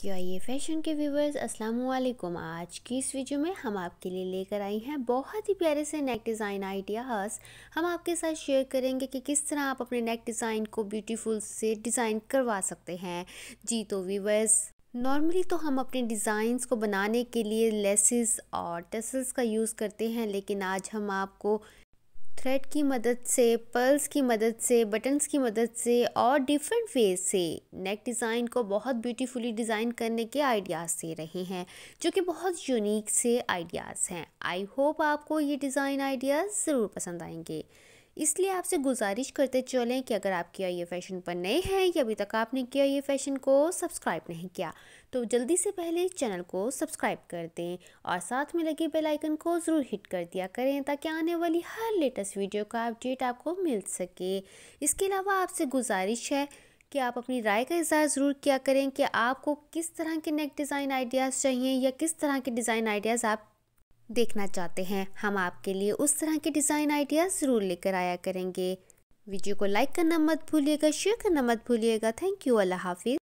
क्यों आइए फैशन के व्यूवर्स अस्सलाम वालेकुम आज की इस वीडियो में हम आपके लिए लेकर आई हैं बहुत ही प्यारे से नेक डिज़ाइन आइडियाज़ हम आपके साथ शेयर करेंगे कि किस तरह आप अपने नेक डिज़ाइन को ब्यूटीफुल से डिज़ाइन करवा सकते हैं जी तो व्यूवर्स नॉर्मली तो हम अपने डिज़ाइंस को बनाने के लिए लेसेस और टसल्स का यूज़ करते हैं लेकिन आज हम आपको थ्रेड की मदद से पर्ल्स की मदद से बटन्स की मदद से और डिफरेंट वे से नेक डिज़ाइन को बहुत ब्यूटीफुली डिज़ाइन करने के आइडियाज़ दे रहे हैं जो कि बहुत यूनिक से आइडियाज़ हैं आई होप आपको ये डिज़ाइन आइडियाज़ ज़रूर पसंद आएंगे इसलिए आपसे गुजारिश करते चलें कि अगर आप किया ये फैशन पर नए हैं या अभी तक आपने किया ये फैशन को सब्सक्राइब नहीं किया तो जल्दी से पहले चैनल को सब्सक्राइब कर दें और साथ में लगे बेल आइकन को ज़रूर हिट कर दिया करें ताकि आने वाली हर लेटेस्ट वीडियो का अपडेट आपको मिल सके इसके अलावा आपसे गुजारिश है कि आप अपनी राय का इजहार ज़रूर किया करें कि आपको किस तरह के नेक डिज़ाइन आइडियाज़ चाहिए या किस तरह के डिज़ाइन आइडियाज़ आप देखना चाहते हैं हम आपके लिए उस तरह के डिज़ाइन आइडिया ज़रूर लेकर आया करेंगे वीडियो को लाइक करना मत भूलिएगा शेयर करना मत भूलिएगा थैंक यू अल्लाह हाफिज़